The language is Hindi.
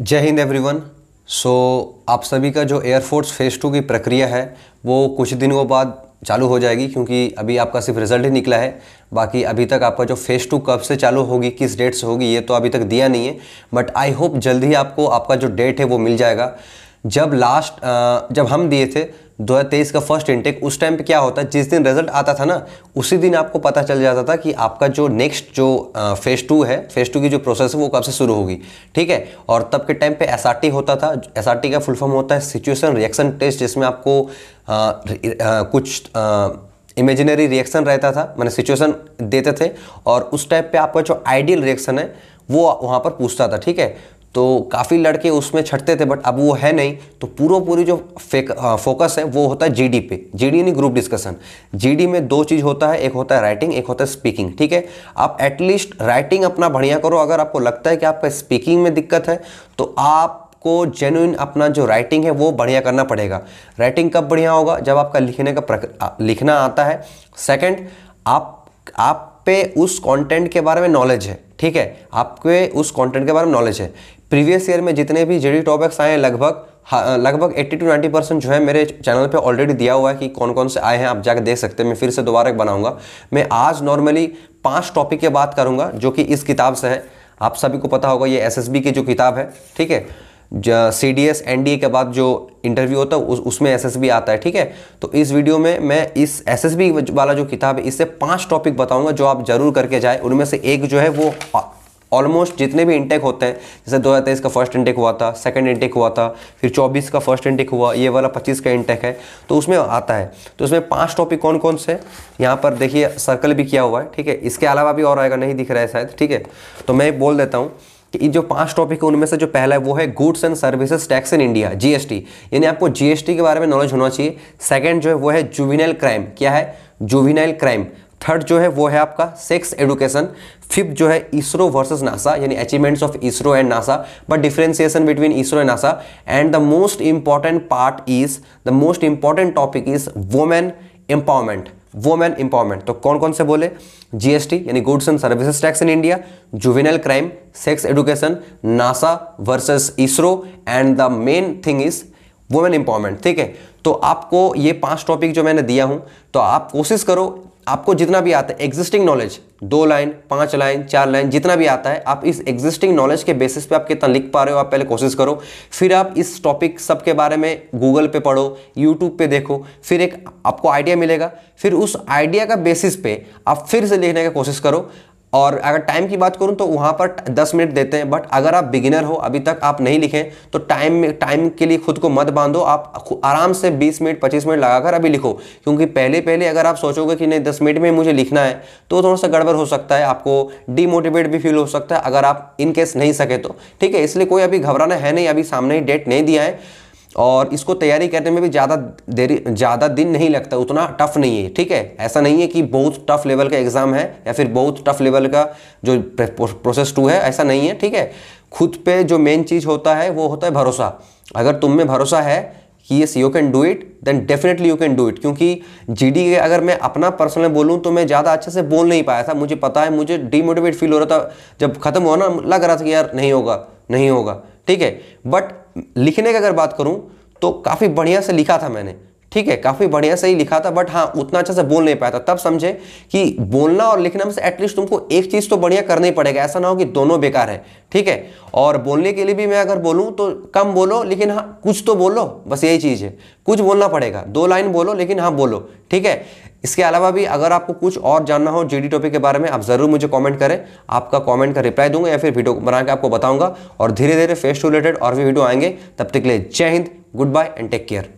जय हिंद एवरीवन सो आप सभी का जो एयरफोर्स फेज़ टू की प्रक्रिया है वो कुछ दिनों बाद चालू हो जाएगी क्योंकि अभी आपका सिर्फ रिजल्ट ही निकला है बाकी अभी तक आपका जो फेज़ टू कब से चालू होगी किस डेट से होगी ये तो अभी तक दिया नहीं है बट आई होप जल्द ही आपको आपका जो डेट है वो मिल जाएगा जब लास्ट जब हम दिए थे 2023 का फर्स्ट इंटेक उस टाइम पे क्या होता है जिस दिन रिजल्ट आता था ना उसी दिन आपको पता चल जाता था कि आपका जो नेक्स्ट जो फेज़ टू है फेज़ टू की जो प्रोसेस है वो कब से शुरू होगी ठीक है और तब के टाइम पे एस होता था एस का फुल फॉर्म होता है सिचुएशन रिएक्शन टेस्ट जिसमें आपको आ, आ, कुछ आ, इमेजिनरी रिएक्शन रहता था मैंने सिचुएशन देते थे और उस टाइप पे आपका जो आइडियल रिएक्शन है वो वहाँ पर पूछता था ठीक है तो काफ़ी लड़के उसमें छटते थे बट अब वो है नहीं तो पूरा पूरी जो फेक आ, फोकस है वो होता है जीडी पे जीडी यानी ग्रुप डिस्कशन जीडी में दो चीज़ होता है एक होता है राइटिंग एक होता है स्पीकिंग ठीक है आप एटलीस्ट राइटिंग अपना बढ़िया करो अगर आपको लगता है कि आपका स्पीकिंग में दिक्कत है तो आप को जेन्यून अपना जो राइटिंग है वो बढ़िया करना पड़ेगा राइटिंग कब बढ़िया होगा जब आपका लिखने का प्रक... लिखना आता है सेकंड आप आप पे उस कंटेंट के बारे में नॉलेज है ठीक है आपके उस कंटेंट के बारे में नॉलेज है प्रीवियस ईयर में जितने भी जेडी टॉपिक्स आए हैं लगभग हाँ, लगभग 80 टू 90 परसेंट जो है मेरे चैनल पे ऑलरेडी दिया हुआ है कि कौन कौन से आए हैं आप जाके देख सकते हैं मैं फिर से दोबारा बनाऊंगा मैं आज नॉर्मली पांच टॉपिक के बात करूंगा जो कि इस किताब से है आप सभी को पता होगा ये एस की जो किताब है ठीक है C D S N D A के बाद जो इंटरव्यू होता है उस, उसमें एस एस बी आता है ठीक है तो इस वीडियो में मैं इस एस एस बी वाला जो किताब है इससे पांच टॉपिक बताऊंगा जो आप जरूर करके जाए उनमें से एक जो है वो ऑलमोस्ट जितने भी इंटेक होते हैं जैसे दो हज़ार का फर्स्ट इंटेक हुआ था सेकंड इंटेक हुआ था फिर 24 का फर्स्ट इंटेक हुआ ये वाला 25 का इंटेक है तो उसमें आता है तो उसमें पांच टॉपिक कौन कौन से यहाँ पर देखिए सर्कल भी किया हुआ है ठीक है इसके अलावा भी और आएगा नहीं दिख रहा है शायद ठीक है तो मैं बोल देता हूँ कि जो पांच टॉपिक है उनमें से जो पहला है वो है goods and services tax in India GST यानी आपको जीएसटी के बारे में नॉलेज होना चाहिए सेकंड जो है वो है जुविनाइल क्राइम क्या है जुविनाइल क्राइम थर्ड जो है वो है आपका सेक्स एडुकेशन फिफ्थ जो है इसरो वर्सेस नासा यानी achievements of ISRO and NASA but differentiation between ISRO and NASA and the most important part is the most important topic is women empowerment women empowerment तो कौन कौन से बोले जीएसटी यानी goods and services tax in India juvenile crime sex education NASA versus ISRO and the main thing is women empowerment ठीक है तो आपको ये पांच टॉपिक जो मैंने दिया हूं तो आप कोशिश करो आपको जितना भी आता है एग्जिस्टिंग नॉलेज दो लाइन पांच लाइन चार लाइन जितना भी आता है आप इस एग्जिस्टिंग नॉलेज के बेसिस पे आप कितना लिख पा रहे हो आप पहले कोशिश करो फिर आप इस टॉपिक सब के बारे में गूगल पे पढ़ो यूट्यूब पे देखो फिर एक आपको आइडिया मिलेगा फिर उस आइडिया का बेसिस पे आप फिर से लिखने की कोशिश करो और अगर टाइम की बात करूं तो वहाँ पर 10 मिनट देते हैं बट अगर आप बिगिनर हो अभी तक आप नहीं लिखें तो टाइम में टाइम के लिए खुद को मत बांधो आप आराम से 20 मिनट 25 मिनट लगाकर अभी लिखो क्योंकि पहले पहले अगर आप सोचोगे कि नहीं 10 मिनट में मुझे लिखना है तो थोड़ा सा गड़बड़ हो सकता है आपको डीमोटिवेट भी फील हो सकता है अगर आप इनकेस नहीं सके तो ठीक है इसलिए कोई अभी घबराना है नहीं अभी सामने ही डेट नहीं दिया है और इसको तैयारी करने में भी ज़्यादा देरी ज़्यादा दिन नहीं लगता उतना टफ नहीं है ठीक है ऐसा नहीं है कि बहुत टफ लेवल का एग्ज़ाम है या फिर बहुत टफ लेवल का जो प्रोसेस टू है ऐसा नहीं है ठीक है खुद पे जो मेन चीज़ होता है वो होता है भरोसा अगर तुम में भरोसा है कि yes you can do it then definitely you can do it क्योंकि जी के अगर मैं अपना पर्सनल बोलूँ तो मैं ज़्यादा अच्छे से बोल नहीं पाया था मुझे पता है मुझे डीमोटिवेट फील हो रहा था जब खत्म हुआ ना लग रहा था कि यार नहीं होगा नहीं होगा ठीक है बट लिखने की अगर बात करूं तो काफ़ी बढ़िया से लिखा था मैंने ठीक है काफ़ी बढ़िया सही लिखा था बट हाँ उतना अच्छा से बोल नहीं पाया था तब समझे कि बोलना और लिखना में से एटलीस्ट तुमको एक चीज़ तो बढ़िया करना ही पड़ेगा ऐसा ना हो कि दोनों बेकार है ठीक है और बोलने के लिए भी मैं अगर बोलूँ तो कम बोलो लेकिन हाँ कुछ तो बोलो बस यही चीज़ है कुछ बोलना पड़ेगा दो लाइन बोलो लेकिन हाँ बोलो ठीक है इसके अलावा भी अगर आपको कुछ और जानना हो जीडी टॉपिक के बारे में आप ज़रूर मुझे कमेंट करें आपका कमेंट का रिप्लाई दूंगा या फिर वीडियो बना के आपको बताऊंगा और धीरे धीरे फेस टू रिलेटेड और भी वीडियो आएंगे तब तक के लिए जय हिंद goodbye and take care